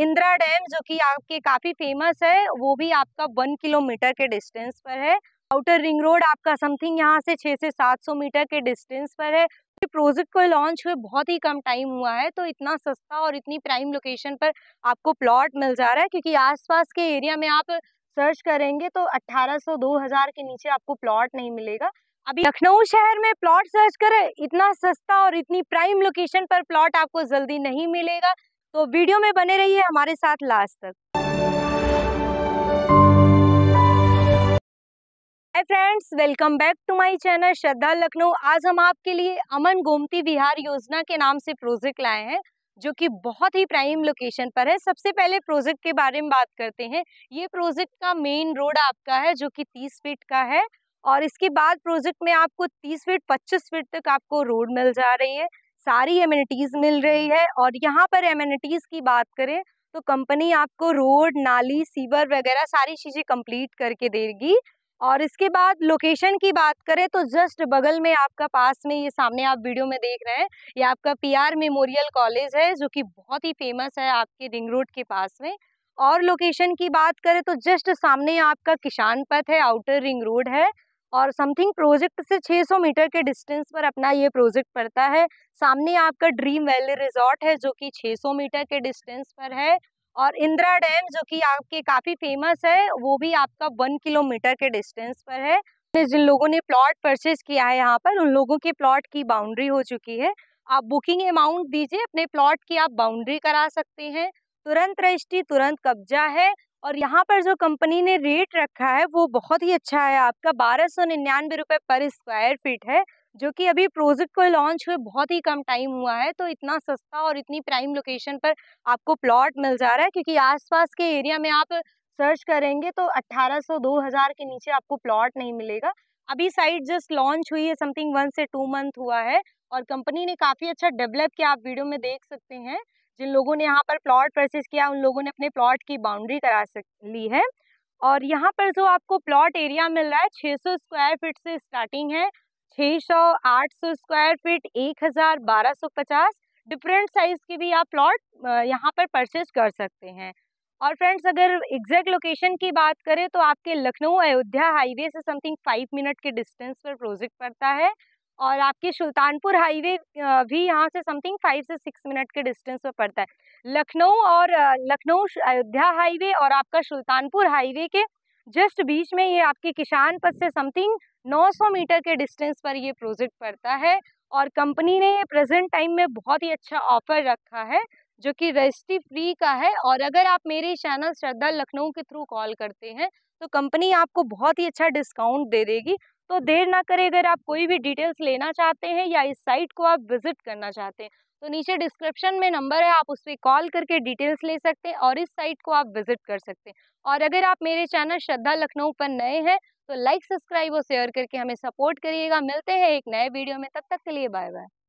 Indira dam जो कि आपके काफ़ी फेमस है वो भी आपका वन किलोमीटर के डिस्टेंस पर है आउटर रिंग रोड आपका समथिंग यहाँ से छः से सात सौ मीटर के डिस्टेंस पर है प्रोजेक्ट को लॉन्च हुए बहुत ही कम टाइम हुआ है तो इतना सस्ता और इतनी प्राइम लोकेशन पर आपको प्लॉट मिल जा रहा है क्योंकि आसपास के एरिया में आप सर्च करेंगे तो 1800 2000 के नीचे आपको प्लॉट नहीं मिलेगा अभी लखनऊ शहर में प्लॉट सर्च करें इतना सस्ता और इतनी प्राइम लोकेशन पर प्लॉट आपको जल्दी नहीं मिलेगा तो वीडियो में बने रहिए हमारे साथ लास्ट तक hi friends welcome back to my channel Shraddha Lucknow आज हम आपके लिए अमन गोमती विहार योजना के नाम से प्रोजेक्ट लाए हैं जो कि बहुत ही प्राइम लोकेशन पर है सबसे पहले प्रोजेक्ट के बारे में बात करते हैं ये प्रोजेक्ट का मेन रोड आपका है जो कि 30 फीट का है और इसके बाद प्रोजेक्ट में आपको 30 फीट 25 फीट तक आपको रोड मिल जा रही है सारी एम्यूनिटीज़ मिल रही है और यहाँ पर एम्यूनिटीज़ की बात करें तो कंपनी आपको रोड नाली सीवर वगैरह सारी चीज़ें कंप्लीट करके देगी और इसके बाद लोकेशन की बात करें तो जस्ट बगल में आपका पास में ये सामने आप वीडियो में देख रहे हैं ये आपका पीआर मेमोरियल कॉलेज है जो कि बहुत ही फेमस है आपके रिंग रोड के पास में और लोकेशन की बात करें तो जस्ट सामने आपका किसान पथ है आउटर रिंग रोड है और समथिंग प्रोजेक्ट से 600 मीटर के डिस्टेंस पर अपना ये प्रोजेक्ट पड़ता है सामने आपका ड्रीम वैली रिजॉर्ट है जो कि 600 मीटर के डिस्टेंस पर है और इंदिरा डैम जो कि आपके काफ़ी फेमस है वो भी आपका वन किलोमीटर के डिस्टेंस पर है जिन लोगों ने प्लॉट परचेज किया है यहाँ पर उन लोगों के प्लॉट की बाउंड्री हो चुकी है आप बुकिंग अमाउंट दीजिए अपने प्लॉट की आप बाउंड्री करा सकते हैं तुरंत रजिस्ट्री तुरंत कब्जा है और यहाँ पर जो कंपनी ने रेट रखा है वो बहुत ही अच्छा है आपका बारह सौ निन्यानवे रुपये पर स्क्वायर फीट है जो कि अभी प्रोजेक्ट को लॉन्च हुए बहुत ही कम टाइम हुआ है तो इतना सस्ता और इतनी प्राइम लोकेशन पर आपको प्लॉट मिल जा रहा है क्योंकि आसपास के एरिया में आप सर्च करेंगे तो 1800 2000 के नीचे आपको प्लॉट नहीं मिलेगा अभी साइट जस्ट लॉन्च हुई है समथिंग वन से टू मंथ हुआ है और कंपनी ने काफ़ी अच्छा डेवलप किया आप वीडियो में देख सकते हैं जिन लोगों ने यहाँ पर प्लॉट परचेज किया उन लोगों ने अपने प्लॉट की बाउंड्री करा सक ली है और यहाँ पर जो आपको प्लॉट एरिया मिल रहा है 600 स्क्वायर फीट से स्टार्टिंग है 600, 800 स्क्वायर फीट 1000, 1250 डिफरेंट साइज के भी आप प्लॉट यहाँ पर परचेज कर सकते हैं और फ्रेंड्स अगर एग्जैक्ट लोकेशन की बात करें तो आपके लखनऊ अयोध्या हाईवे से समथिंग फाइव मिनट के डिस्टेंस पर प्रोजेक्ट पड़ता है और आपके सुल्तानपुर हाईवे भी यहाँ से समथिंग फाइव से सिक्स मिनट के डिस्टेंस पर पड़ता है लखनऊ और लखनऊ अयोध्या हाईवे और आपका सुल्तानपुर हाईवे के जस्ट बीच में ये आपके किसान पद से समथिंग 900 मीटर के डिस्टेंस पर ये प्रोजेक्ट पड़ता है और कंपनी ने प्रेजेंट टाइम में बहुत ही अच्छा ऑफर रखा है जो कि रजिस्ट्री फ्री का है और अगर आप मेरे चैनल श्रद्धा लखनऊ के थ्रू कॉल करते हैं तो कंपनी आपको बहुत ही अच्छा डिस्काउंट दे देगी तो देर ना करें अगर आप कोई भी डिटेल्स लेना चाहते हैं या इस साइट को आप विजिट करना चाहते हैं तो नीचे डिस्क्रिप्शन में नंबर है आप उस पर कॉल करके डिटेल्स ले सकते हैं और इस साइट को आप विजिट कर सकते हैं और अगर आप मेरे चैनल श्रद्धा लखनऊ पर नए हैं तो लाइक सब्सक्राइब और शेयर करके हमें सपोर्ट करिएगा मिलते हैं एक नए वीडियो में तब तक के लिए बाय बाय